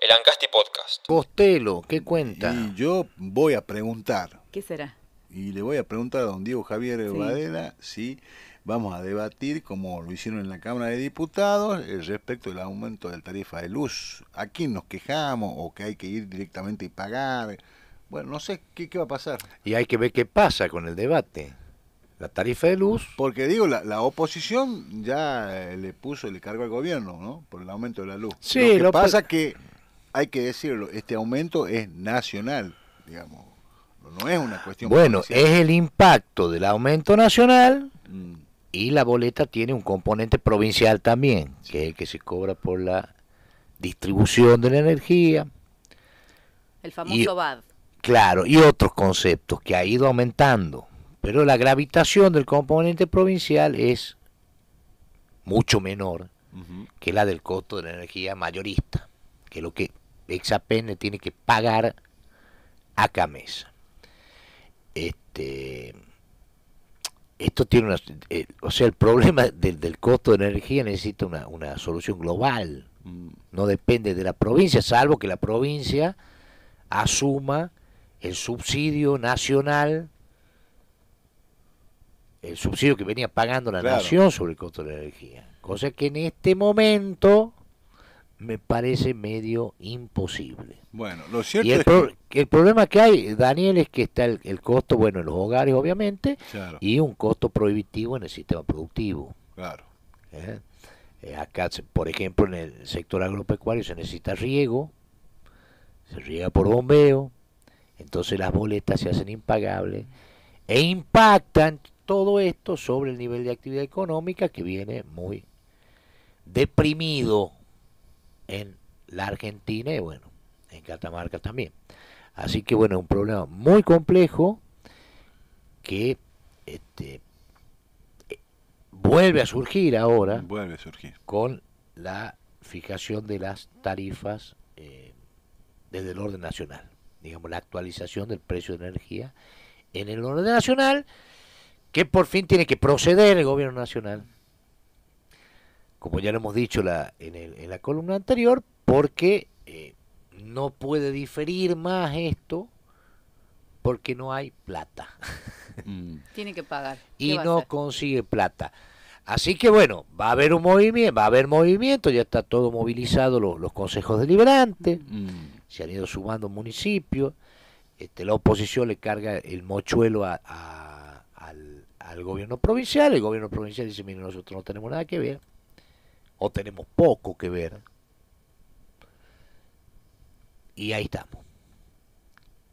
el Ancasti Podcast. Costelo, ¿qué cuenta? Y yo voy a preguntar. ¿Qué será? Y le voy a preguntar a don Diego Javier sí. si vamos a debatir, como lo hicieron en la Cámara de Diputados, eh, respecto del aumento de la tarifa de luz. ¿A quién nos quejamos o que hay que ir directamente y pagar? Bueno, no sé qué, qué va a pasar. Y hay que ver qué pasa con el debate la tarifa de luz. Porque digo, la, oposición ya eh, le puso, el cargo al gobierno, ¿no? Por el aumento de la luz. Sí, lo que pasa es que hay que decirlo, este aumento es nacional, digamos. No es una cuestión. Bueno, es el impacto del aumento nacional mm. y la boleta tiene un componente provincial también, que es el que se cobra por la distribución de la energía. El famoso VAD. Claro, y otros conceptos que ha ido aumentando. Pero la gravitación del componente provincial es mucho menor que la del costo de la energía mayorista, que es lo que Exapen tiene que pagar a Camesa. Este, esto tiene una, eh, o sea, el problema del, costo de energía necesita una, solución global. Mm. No depende de la provincia, salvo que la provincia asuma el subsidio nacional, el subsidio que venía pagando la nación sobre el costo de la energía. Cosa que en este momento me parece medio imposible. Bueno, lo cierto es que... el problema que hay, Daniel, es que está el, costo, bueno, en los hogares, obviamente, y un costo prohibitivo en el sistema productivo. Claro. ¿Eh? Eh, acá, por ejemplo, en el sector agropecuario se necesita riego, se riega por bombeo, entonces las boletas se hacen impagables e impactan todo esto sobre el nivel de actividad económica que viene muy deprimido en la Argentina y bueno, en Catamarca también. Así que bueno, un problema muy complejo que este, eh, vuelve a surgir ahora. Vuelve surgir. Con la fijación de las tarifas eh, desde el orden nacional. Digamos, la actualización del precio de energía en el orden nacional, que por fin tiene que proceder el gobierno nacional como ya lo hemos dicho la, en, la columna anterior, porque eh, no puede diferir más esto porque no hay plata. Mm. Tiene que pagar. Y no consigue plata. Así que bueno, va a haber un movimiento, va a haber movimiento, ya está todo movilizado los, consejos deliberantes, mm. se han ido sumando municipios, este, la oposición le carga el mochuelo al, al, gobierno provincial, el gobierno provincial dice, mire, nosotros no tenemos nada que ver, o tenemos poco que ver. Y ahí estamos.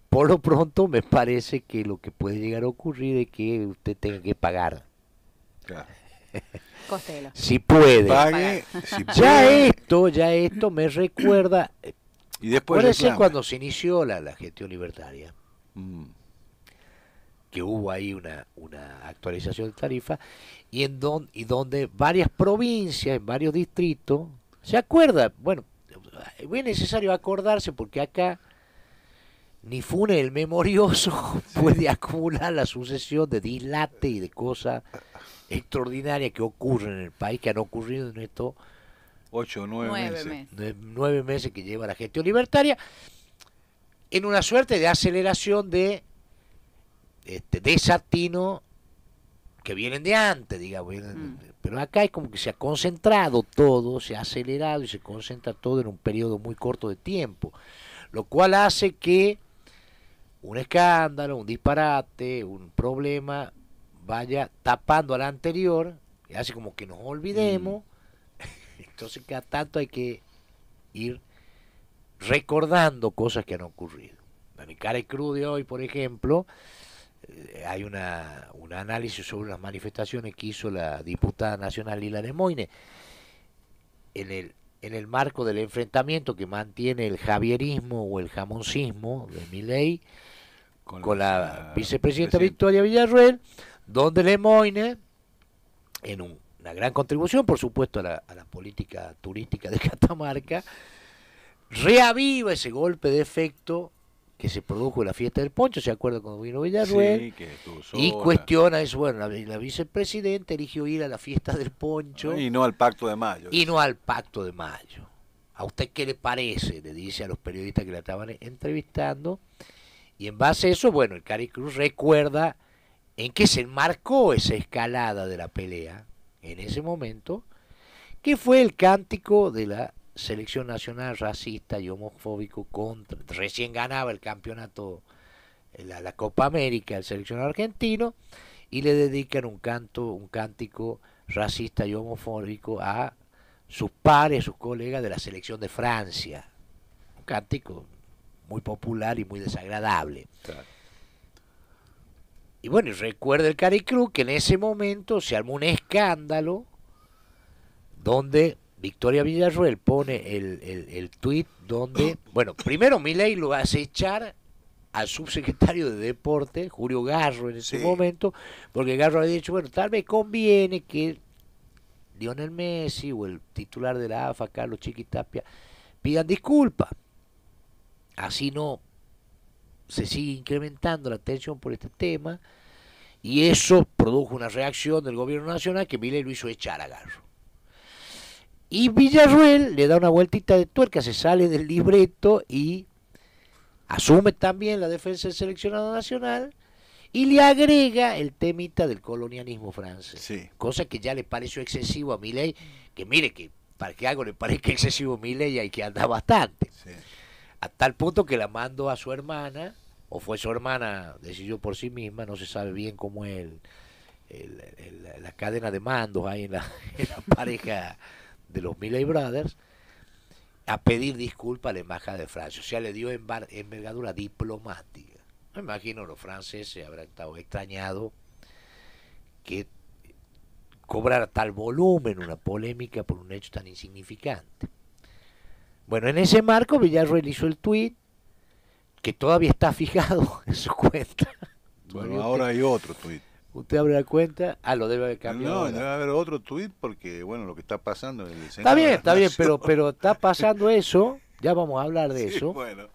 Por lo pronto me parece que lo que puede llegar a ocurrir es que usted tenga que pagar. si puede. Pague, ya esto, ya esto me recuerda. Y después. cuando se inició la, gestión libertaria. Mm hubo ahí una, actualización de tarifa, y, en y donde varias provincias, en varios distritos, se acuerda, bueno, es muy necesario acordarse porque acá ni Fune el memorioso puede acumular la sucesión de dilates y de cosas extraordinarias que ocurren en el país, que han ocurrido en estos ocho o nueve, nueve meses que lleva la gestión libertaria, en una suerte de aceleración de este, desatino que vienen de antes, digamos. Mm. Pero acá es como que se ha concentrado todo, se ha acelerado y se concentra todo en un periodo muy corto de tiempo, lo cual hace que un escándalo, un disparate, un problema vaya tapando al anterior y hace como que nos olvidemos. Mm. Entonces cada tanto hay que ir recordando cosas que han ocurrido. la mi cara y crudo de hoy, por ejemplo, hay una, un análisis sobre las manifestaciones que hizo la diputada nacional Lila de en el, en el marco del enfrentamiento que mantiene el javierismo o el jamoncismo de Miley con, con, la, vicepresidenta Victoria Villarreal, donde Le en una gran contribución, por supuesto, a la, a la política turística de Catamarca, reaviva ese golpe de efecto que se produjo la fiesta del poncho, ¿se acuerda cuando vino Villarruel? Sí, y cuestiona eso, bueno, la, vicepresidenta eligió ir a la fiesta del poncho. Y no al pacto de mayo. Y no al pacto de mayo. ¿A usted qué le parece? Le dice a los periodistas que la estaban entrevistando. Y en base a eso, bueno, el Cari Cruz recuerda en qué se marcó esa escalada de la pelea en ese momento, que fue el cántico de la selección nacional racista y homofóbico contra, recién ganaba el campeonato, la, Copa América, el seleccionado argentino, y le dedican un canto, un cántico racista y homofóbico a sus pares, sus colegas de la selección de Francia. Un cántico muy popular y muy desagradable. Y bueno, y recuerda el Caricru que en ese momento se armó un escándalo donde Victoria Villarroel pone el, el, tuit donde, bueno, primero Milei lo hace echar al subsecretario de Deporte, Julio Garro, en ese momento, porque Garro había dicho, bueno, tal vez conviene que Lionel Messi o el titular de la AFA, Carlos Chiquitapia, pidan disculpas. Así no se sigue incrementando la tensión por este tema y eso produjo una reacción del gobierno nacional que Miley lo hizo echar a Garro. Y Villarruel le da una vueltita de tuerca, se sale del libreto y asume también la defensa del seleccionado nacional y le agrega el temita del colonialismo francés. Cosa que ya le pareció excesivo a Milei, que mire que para que algo le parezca excesivo a Milei hay que andar bastante. A tal punto que la mandó a su hermana, o fue su hermana, decidió por sí misma, no se sabe bien cómo es la cadena de mandos ahí en la pareja de los Milley Brothers a pedir disculpas a la embajada de Francia. O sea, le dio envergadura diplomática. Me imagino los franceses habrán estado extrañados que cobrar tal volumen una polémica por un hecho tan insignificante. Bueno, en ese marco Villarroel hizo el tweet que todavía está fijado en su cuenta. Bueno, ahora hay otro tuit usted abre la cuenta, ah, lo debe haber cambiado. No, debe haber otro tuit porque, bueno, lo que está pasando en el Está bien, está bien, pero, pero está pasando eso, ya vamos a hablar de eso. Bueno.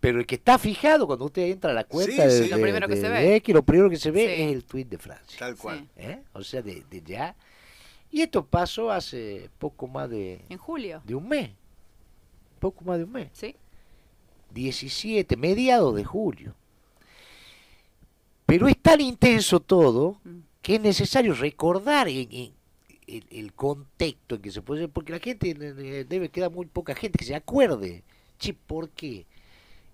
Pero el que está fijado cuando usted entra a la cuenta de, lo primero que se ve. X, lo primero que se ve es el tuit de Francia. Tal cual. ¿Eh? O sea, de, de, ya. Y esto pasó hace poco más de... En julio. De un mes. Poco más de un mes. Sí. 17, mediados de julio. Pero es tan intenso todo mm. que es necesario recordar el, el, contexto en que se puede, porque la gente debe quedar muy poca gente que se acuerde, che, ¿por qué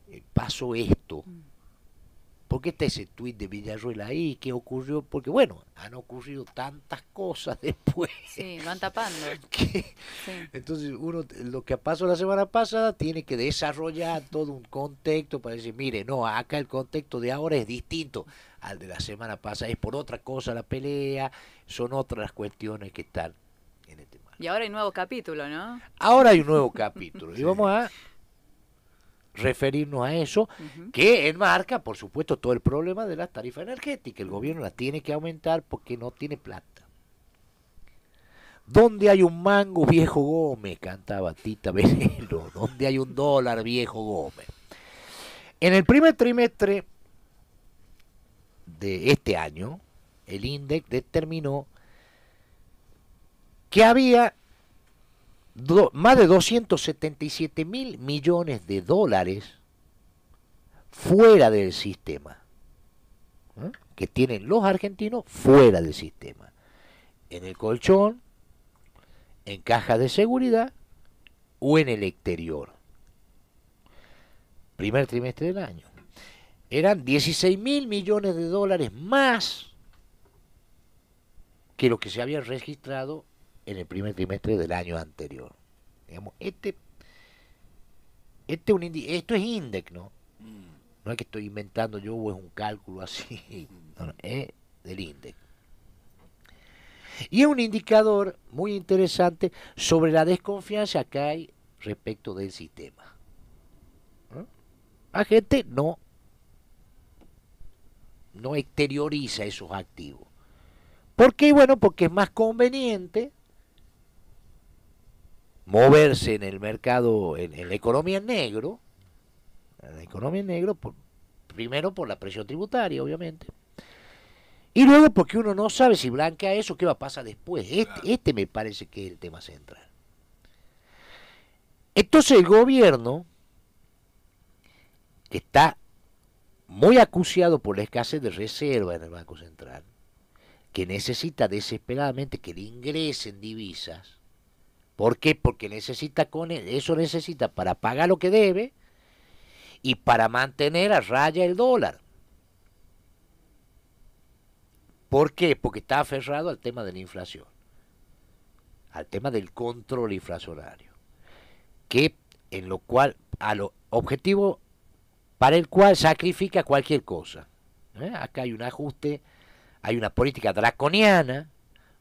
eh, pasó esto? Mm. ¿Por qué está ese tuit de Villarruel ahí? ¿Qué ocurrió? Porque, bueno, han ocurrido tantas cosas después. Sí, van tapando. Entonces, uno, lo que pasó la semana pasada, tiene que desarrollar todo un contexto para decir, mire, no, acá el contexto de ahora es distinto al de la semana pasada. Es por otra cosa la pelea, son otras cuestiones que están en este tema. Y ahora hay un nuevo capítulo, ¿no? Ahora hay un nuevo capítulo. Y vamos a referirnos a eso, que enmarca, por supuesto, todo el problema de la tarifa energética. El gobierno la tiene que aumentar porque no tiene plata. ¿Dónde hay un mango viejo Gómez? Cantaba Tita Veneno. ¿Dónde hay un dólar viejo Gómez? En el primer trimestre de este año, el índice determinó que había más de 277 mil millones de dólares fuera del sistema, ¿eh? que tienen los argentinos fuera del sistema, en el colchón, en cajas de seguridad o en el exterior. Primer trimestre del año. Eran 16 mil millones de dólares más que lo que se había registrado en el primer trimestre del año anterior. Digamos, este, este un esto es INDEC, ¿no? Mm. No es que estoy inventando yo o es un cálculo así, mm. es del índice. Y es un indicador muy interesante sobre la desconfianza que hay respecto del sistema. ¿Ah? La gente no, no exterioriza esos activos. ¿Por qué? Bueno, porque es más conveniente moverse en el mercado, en, la economía negro, en la economía negro, primero por la presión tributaria, obviamente, y luego porque uno no sabe si blanquea eso, qué va a pasar después. Este, este me parece que es el tema central. Entonces el gobierno está muy acuciado por la escasez de reserva en el Banco Central, que necesita desesperadamente que le ingresen divisas ¿Por qué? Porque necesita con eso necesita para pagar lo que debe y para mantener a raya el dólar. ¿Por qué? Porque está aferrado al tema de la inflación, al tema del control inflacionario, que en lo cual a lo objetivo para el cual sacrifica cualquier cosa. ¿eh? Acá hay un ajuste, hay una política draconiana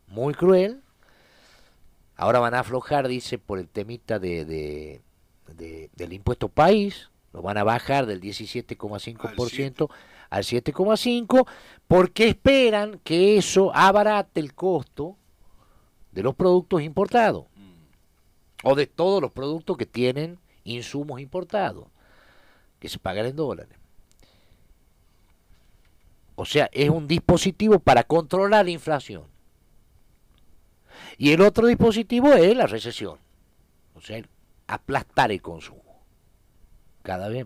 muy cruel Ahora van a aflojar, dice, por el temita del impuesto país, lo van a bajar del 17,5% al 7,5% porque esperan que eso abarate el costo de los productos importados mm. o de todos los productos que tienen insumos importados que se pagan en dólares. O sea, es un dispositivo para controlar la inflación. Y el otro dispositivo es la recesión, o sea, aplastar el consumo. Cada vez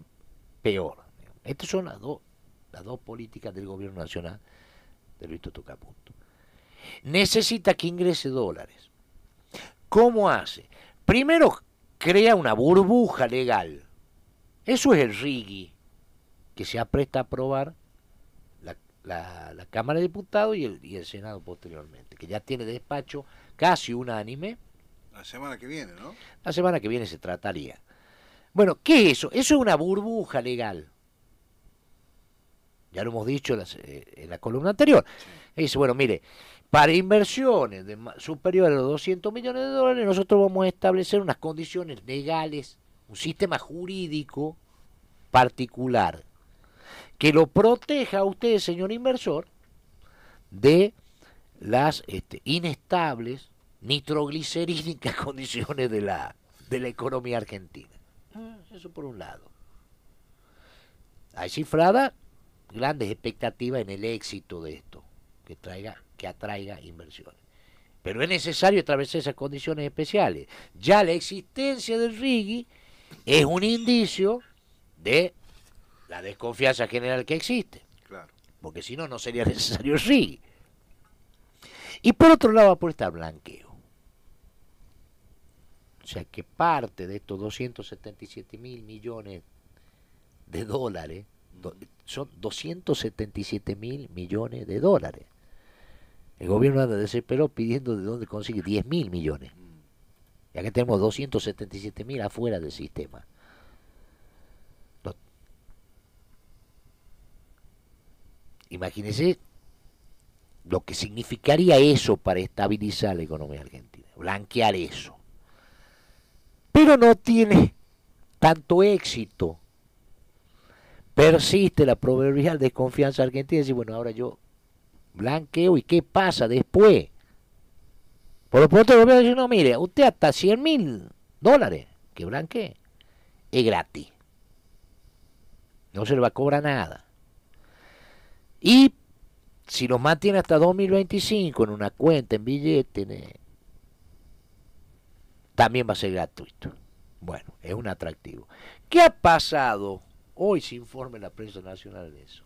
peor. Estas son las dos, las dos políticas del gobierno nacional de Luis Tocaputo. Necesita que ingrese dólares. ¿Cómo hace? Primero crea una burbuja legal. Eso es el RIGI, que se apresta a aprobar la, Cámara de Diputados y el, y el Senado posteriormente, que ya tiene despacho casi unánime. La semana que viene, ¿no? La semana que viene se trataría. Bueno, ¿qué es eso? Eso es una burbuja legal. Ya lo hemos dicho en la, eh, columna anterior. Dice, bueno, mire, para inversiones de, superiores a los 200 millones de dólares, nosotros vamos a establecer unas condiciones legales, un sistema jurídico particular que lo proteja a usted, señor inversor, de las este, inestables, nitroglicerínicas condiciones de la, de la economía argentina. Mm. Eso por un lado. Hay cifrada grandes expectativas en el éxito de esto, que, traiga, que atraiga inversiones. Pero es necesario atravesar esas condiciones especiales. Ya la existencia del RIGI es un indicio de la desconfianza general que existe. Porque si no, no sería necesario sí. Y por otro lado apuesta al blanqueo. O sea que parte de estos 277 mil millones de dólares, son 277 mil millones de dólares. El gobierno anda desesperado pidiendo de dónde consigue 10 mil millones. Mm. Ya que tenemos 277 mil afuera del sistema. Imagínense lo que significaría eso para estabilizar la economía argentina, blanquear eso. Pero no tiene tanto éxito. Persiste la proverbial desconfianza argentina y bueno, ahora yo blanqueo y qué pasa después. Por lo pronto el gobierno dice, no, mire, usted hasta 100 mil dólares que blanquee es gratis. No se le va a cobrar nada. Y si los mantiene hasta 2025 en una cuenta, en billete, también va a ser gratuito. Bueno, es un atractivo. ¿Qué ha pasado? Hoy se informa la prensa nacional de eso.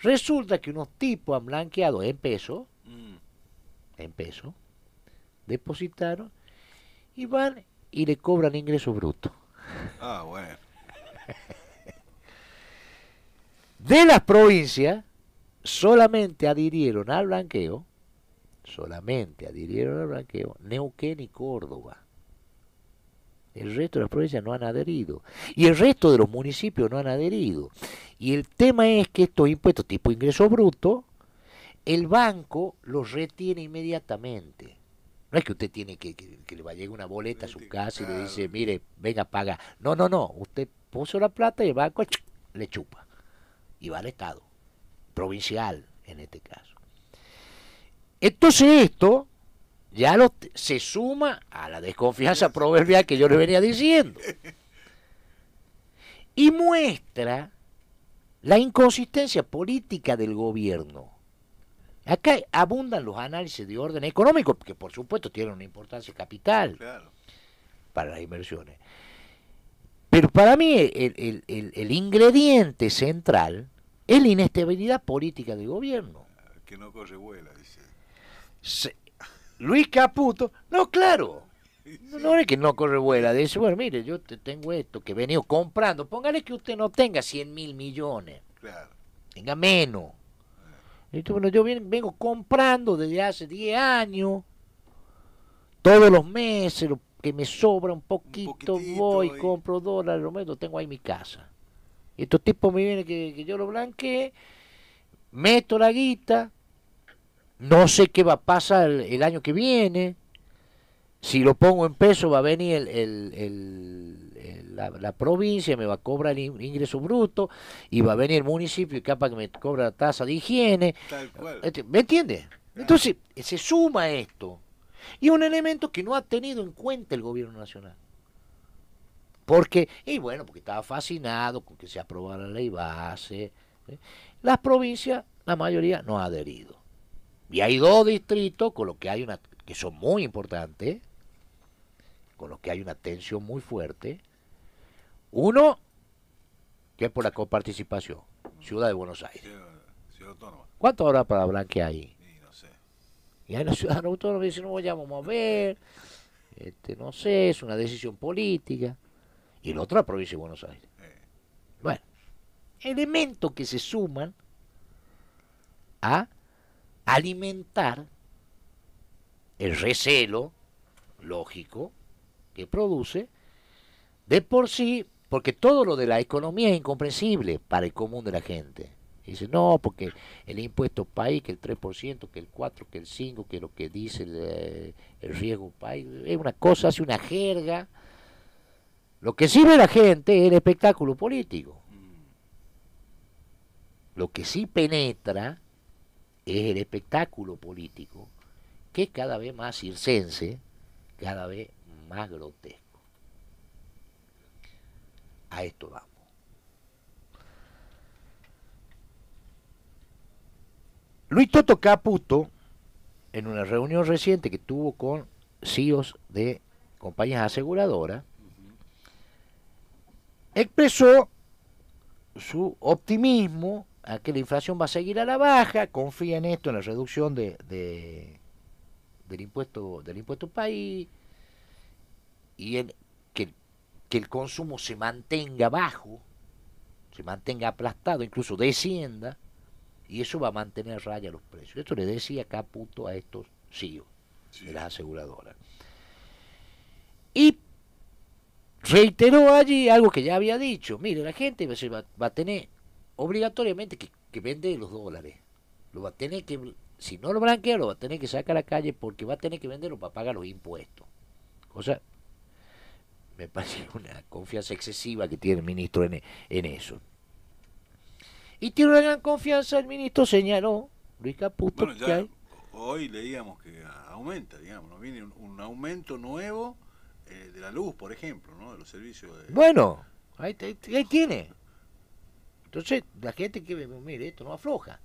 Resulta que unos tipos han blanqueado en peso, mm. en peso, depositaron y van y le cobran ingreso bruto. Ah, bueno. de las provincias solamente adhirieron al blanqueo, solamente adhirieron al blanqueo Neuquén y Córdoba. El resto de las provincias no han adherido. Y el resto de los municipios no han adherido. Y el tema es que estos impuestos tipo ingreso bruto, el banco los retiene inmediatamente. No es que usted tiene que, que, le va una boleta a su casa y le dice, mire, venga, paga. No, no, no. Usted puso la plata y el banco le chupa. Y va al Estado provincial en este caso. Entonces esto ya se suma a la desconfianza proverbial que yo le venía diciendo. Y muestra la inconsistencia política del gobierno. Acá abundan los análisis de orden económico, que por supuesto tienen una importancia capital para las inversiones. Pero para mí el, el ingrediente central es la inestabilidad política del gobierno. Que no corre vuela, dice. Luis Caputo, no, claro. No, es que no corre vuela, dice, bueno, mire, yo te tengo esto que he venido comprando. Póngale que usted no tenga 100 mil millones. Claro. Tenga menos. Eh. bueno, yo vengo comprando desde hace 10 años, todos los meses, que me sobra un poquito, voy, compro dólares, lo menos tengo ahí mi casa. Y estos tipos me vienen que, yo lo blanqueé, meto la guita, no sé qué va a pasar el, año que viene. Si lo pongo en peso, va a venir la, provincia, me va a cobrar el ingreso bruto, y va a venir el municipio y capaz que me cobra la tasa de higiene. Este, ¿Me entiendes? Entonces, se suma esto. Y un elemento que no ha tenido en cuenta el gobierno nacional. Porque, y bueno, porque estaba fascinado con que se aprobara la ley base. ¿eh? Las provincias, la mayoría, no ha adherido. Y hay dos distritos con los que hay una, que son muy importantes, con los que hay una tensión muy fuerte. Uno, que es por la coparticipación, Ciudad de Buenos Aires. Ciudad, Autónoma. ¿Cuánto habrá para hablar ahí? Y no sé. Y hay una Ciudad Autónoma dice, no, ya vamos a ver, este, no sé, es una decisión política y la otra provincia de Buenos Aires. Eh. Bueno, elementos que se suman a alimentar el recelo lógico que produce de por sí, porque todo lo de la economía es incomprensible para el común de la gente. Dice, no, porque el impuesto país, que el 3%, que el 4%, que el 5%, que lo que dice el, eh, el riesgo país, es una cosa, hace una jerga lo que sirve a la gente es el espectáculo político. Lo que sí penetra es el espectáculo político, que es cada vez más circense, cada vez más grotesco. A esto vamos. Luis Toto Caputo, en una reunión reciente que tuvo con CEOs de compañías aseguradoras, expresó su optimismo a que la inflación va a seguir a la baja, confía en esto, en la reducción de, del impuesto del impuesto país y en que, el consumo se mantenga bajo, se mantenga aplastado, incluso descienda, y eso va a mantener raya los precios. Esto le decía Caputo a estos CIO e de las aseguradoras. Y reiteró allí algo que ya había dicho. Mire, la gente va, a tener obligatoriamente que, que vender los dólares. Lo va a tener que, si no lo blanquea, lo va a tener que sacar a la calle porque va a tener que venderlo para pagar los impuestos. Cosa, me parece una confianza excesiva que tiene el ministro en, eso. Y tiene una gran confianza el ministro, señaló Luis Caputo. Bueno, hoy leíamos que aumenta, digamos, ¿no? viene un aumento nuevo eh, de la luz, por ejemplo, ¿no? de los servicios. Bueno, ahí, ahí, tiene. Entonces, la gente que mire, esto no afloja.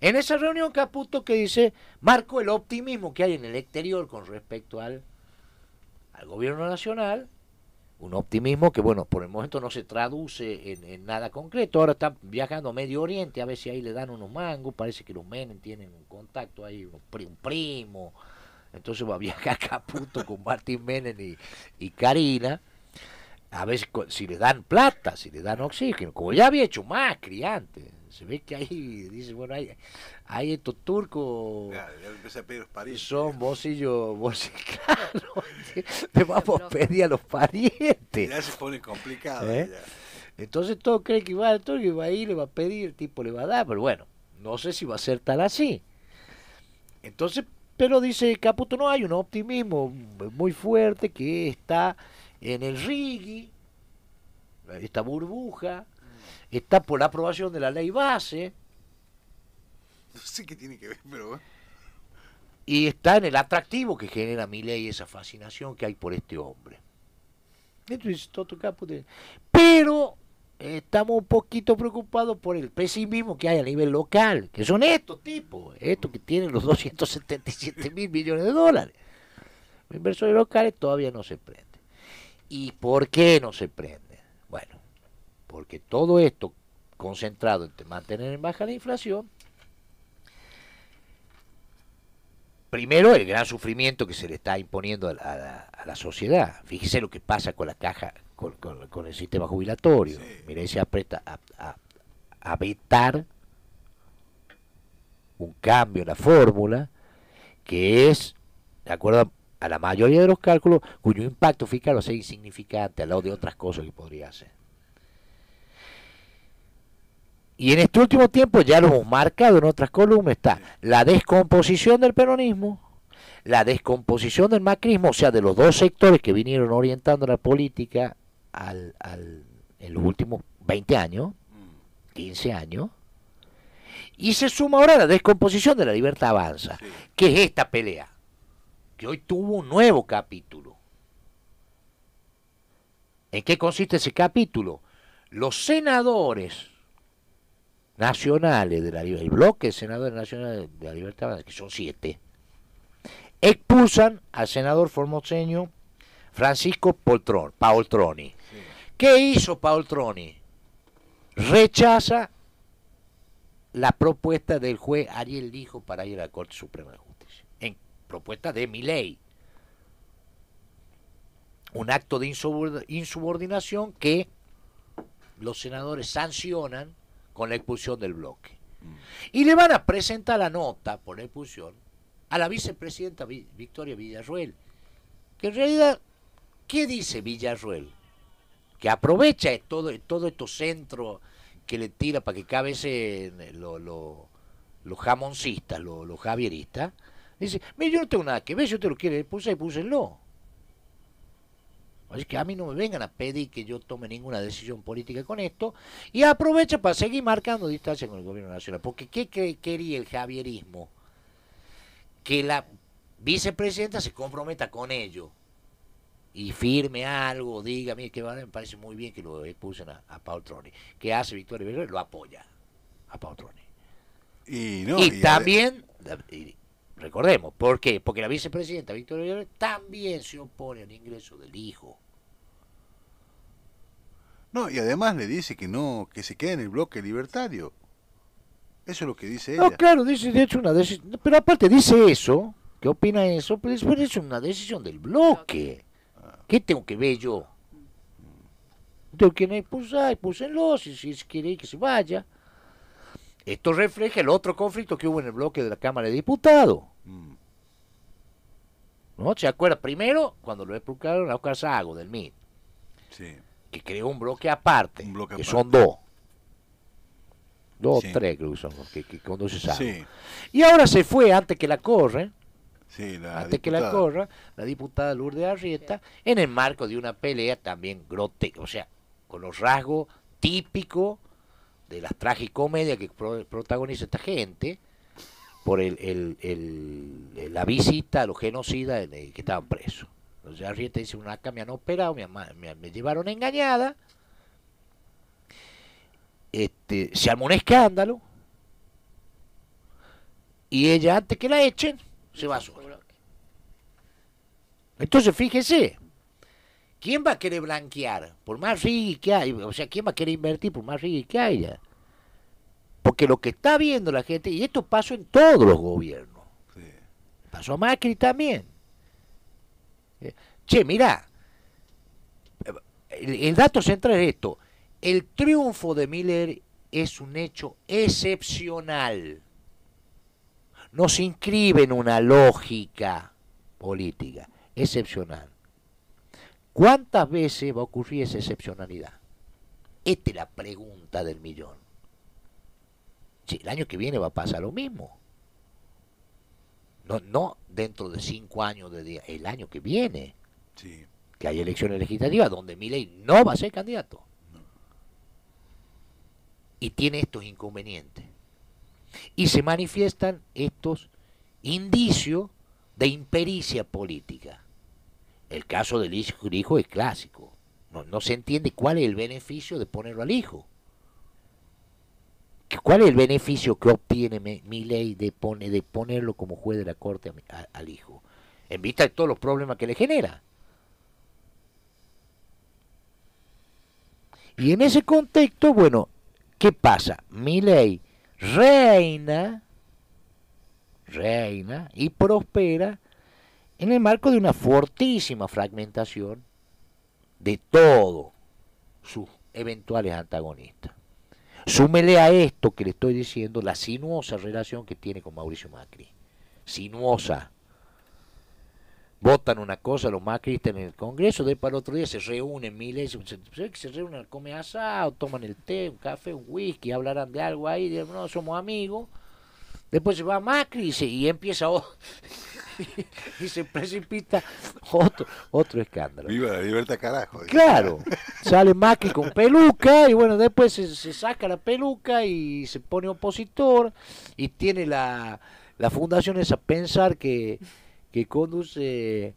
En esa reunión, Caputo que dice, marco el optimismo que hay en el exterior con respecto al, al gobierno nacional, un optimismo que, bueno, por el momento no se traduce en, nada concreto. Ahora está viajando a Medio Oriente, a ver si ahí le dan unos mangos. Parece que los menen, tienen un contacto ahí, un primo. Entonces va a viajar a Caputo con Martín Menem y, Karina a ver si le dan plata, si le dan oxígeno, como ya había hecho más Criante, Se ve que ahí dice, bueno, hay, estos turcos. ya a pedir los parientes. Son vos y yo, vos vamos a pedir a los parientes. Ya se pone complicado. ¿Eh? Entonces todo cree que va, turco que va a ir, le va a pedir, el tipo le va a dar, pero bueno, no sé si va a ser tal así. Entonces pero dice Caputo, no hay un optimismo muy fuerte que está en el RIGI, esta burbuja, está por la aprobación de la ley base. No sé qué tiene que ver, pero... Y está en el atractivo que genera mi ley esa fascinación que hay por este hombre. Entonces, Toto Caputo... Pero estamos un poquito preocupados por el pesimismo que hay a nivel local, que son estos tipos, estos que tienen los 277 mil millones de dólares. Los inversores locales todavía no se prenden. ¿Y por qué no se prenden? Bueno, porque todo esto concentrado en mantener en baja la inflación, primero el gran sufrimiento que se le está imponiendo a la, a la sociedad. Fíjese lo que pasa con la caja con, el sistema jubilatorio. Mire, se aprieta a, a, vetar un cambio en la fórmula que es, de acuerdo a la mayoría de los cálculos, cuyo impacto fiscal va a ser insignificante al lado de otras cosas que podría hacer. Y en este último tiempo ya lo hemos marcado en otras columnas, está la descomposición del peronismo, la descomposición del macrismo, o sea, de los dos sectores que vinieron orientando la política al, al, en los últimos 20 años, 15 años, y se suma ahora la descomposición de la libertad avanza, que es esta pelea, que hoy tuvo un nuevo capítulo. ¿En qué consiste ese capítulo? Los senadores nacionales de la el bloque de senadores nacionales de la libertad avanza, que son siete, expulsan al senador formoseño Francisco Paul Paoltroni ¿Qué hizo Troni? Rechaza la propuesta del juez Ariel Dijo para ir a la Corte Suprema de Justicia, en propuesta de mi ley. Un acto de insubordinación que los senadores sancionan con la expulsión del bloque. Mm. Y le van a presentar la nota por la expulsión a la vicepresidenta Victoria Villarruel. Que en realidad, ¿qué dice Villarruel? que aprovecha todo, todo estos centros que le tira para que cabecen los jamoncistas, los javieristas, dice, mire, yo no tengo nada que ver, yo te lo quiere puse, púsenlo. es que a mí no me vengan a pedir que yo tome ninguna decisión política con esto y aprovecha para seguir marcando distancia con el gobierno nacional. Porque ¿qué quería el javierismo? Que la vicepresidenta se comprometa con ello y firme algo, diga, mí que me parece muy bien que lo expulsen a, Paul Troni. ¿Qué hace Victoria Villarreal? Lo apoya a Paul Troni. Y, también, recordemos, ¿por qué? Porque la vicepresidenta Victoria Villarreal también se opone al ingreso del hijo. No, y además le dice que no, que se quede en el bloque libertario. Eso es lo que dice ella. No, claro, dice, de hecho, una decisión. Pero aparte dice eso, ¿qué opina eso? Pero pues, pues, es una decisión del bloque. ¿Qué tengo que ver yo? Tengo que expulsar, los si, si quiere que se vaya. Esto refleja el otro conflicto que hubo en el bloque de la Cámara de Diputados. Mm. ¿No? ¿Se acuerda? Primero, cuando lo expulsaron la Oscar Sago del MIT. Sí. Que creó un bloque aparte. Un bloque que son dos. Dos, tres creo que son, que, que conduce Sí. Y ahora se fue antes que la corre antes que la corra, la diputada Lourdes Arrieta, en el marco de una pelea también grotesca, o sea, con los rasgos típicos de las tragicomedias que protagoniza esta gente por el, la visita a los genocidas que estaban presos. Entonces Arrieta dice, una acá me han operado, me, llevaron engañada, este, se armó un escándalo, y ella antes que la echen, se Entonces, fíjese, ¿quién va a querer blanquear? Por más rígido que haya o sea, ¿quién va a querer invertir por más rica que haya? Porque lo que está viendo la gente, y esto pasó en todos los gobiernos, pasó a Macri también. Eh, che, mirá, eh, el, dato central es esto, el triunfo de Miller es un hecho excepcional. Nos inscribe en una lógica política excepcional. ¿Cuántas veces va a ocurrir esa excepcionalidad? Esta es la pregunta del millón. Si el año que viene va a pasar lo mismo. No, no dentro de cinco años, de el año que viene. Que hay elecciones legislativas donde Miley no va a ser candidato. Y tiene estos inconvenientes y se manifiestan estos indicios de impericia política. El caso del hijo es clásico. No, se entiende cuál es el beneficio de ponerlo al hijo. ¿Cuál es el beneficio que obtiene mi ley de, ponerlo como juez de la corte al hijo? En vista de todos los problemas que le genera. Y en ese contexto, bueno, ¿qué pasa? Mi ley reina, reina y prospera en el marco de una fortísima fragmentación de todos sus eventuales antagonistas. Súmele a esto que le estoy diciendo la sinuosa relación que tiene con Mauricio Macri. Sinuosa votan una cosa, los macristas en el Congreso, de para otro día se reúnen miles, se, se reúnen, comen asado, toman el té, un café, un whisky, hablarán de algo ahí, de no, somos amigos. Después se va Macri y, empieza otro, y se precipita otro, otro escándalo. Viva la libertad, carajo. Claro, sale Macri con peluca y bueno, después se, saca la peluca y se pone opositor y tiene la, la fundación esa pensar que que conduce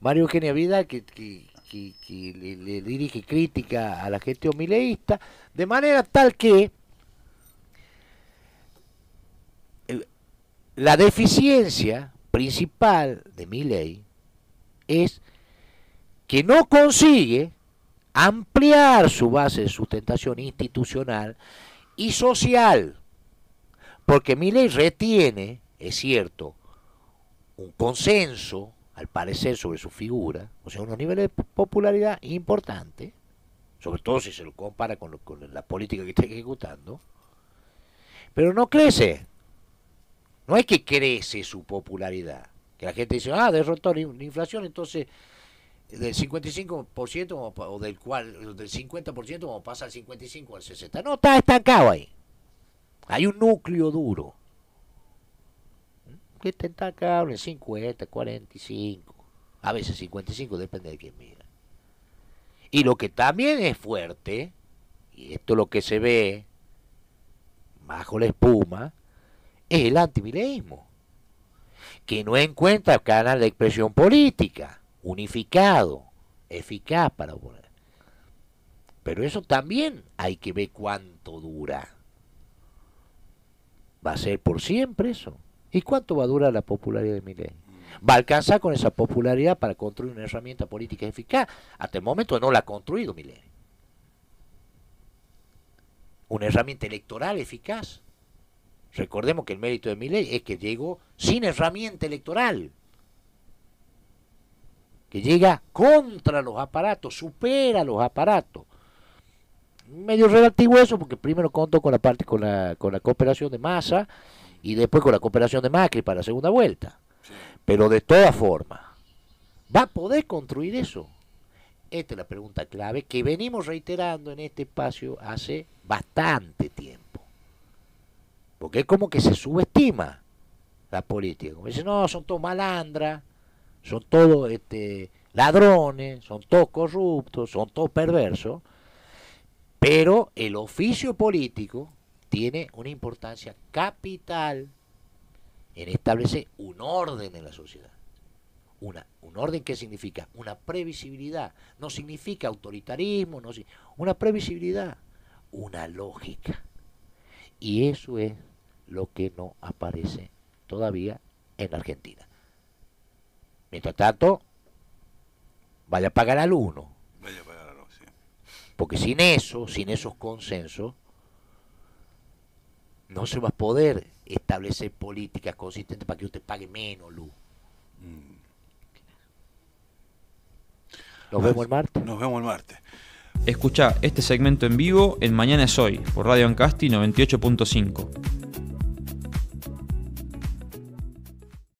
Mario Eugenia que, le, dirige crítica a la gente homileísta, de manera tal que la deficiencia principal de ley es que no consigue ampliar su base de sustentación institucional y social, porque mi ley retiene, es cierto, un consenso, al parecer, sobre su figura, o sea, unos niveles de popularidad importante, sobre todo si se lo compara con, lo, la política que está ejecutando, pero no crece. No es que crece su popularidad, que la gente dice, ah, derrotó la inflación, entonces del 55% o del cual del 50% como pasa al 55 al 60. No, está estancado ahí. Hay un núcleo duro que está en 50, 45, a veces 55, depende de quién mira. Y lo que también es fuerte, y esto es lo que se ve bajo la espuma, es el antimileísmo, que no encuentra canal de expresión política, unificado, eficaz para oponer. Pero eso también hay que ver cuánto dura. ¿Va a ser por siempre eso? ¿Y cuánto va a durar la popularidad de Milei? ¿Va a alcanzar con esa popularidad para construir una herramienta política eficaz? Hasta el momento no la ha construido Milei. Una herramienta electoral eficaz. Recordemos que el mérito de Milei es que llegó sin herramienta electoral. Que llega contra los aparatos, supera los aparatos medio relativo eso porque primero contó con la parte con la, con la cooperación de masa y después con la cooperación de Macri para la segunda vuelta. Pero de todas formas, ¿va a poder construir eso? Esta es la pregunta clave que venimos reiterando en este espacio hace bastante tiempo. Porque es como que se subestima la política. Como dicen, no, son todos malandras, son todos este, ladrones, son todos corruptos, son todos perversos. Pero el oficio político tiene una importancia capital en establecer un orden en la sociedad. Una, un orden que significa una previsibilidad, no significa autoritarismo, no, una previsibilidad, una lógica. Y eso es lo que no aparece todavía en Argentina. Mientras tanto, vaya a pagar al uno. Vaya a pagar al uno, sí. Porque sin eso, sin esos consensos, no se va a poder establecer políticas consistentes para que usted pague menos luz. Nos vemos el martes. Nos vemos el martes. Escucha este segmento en vivo en Mañana es Hoy por Radio Ancasti 98.5.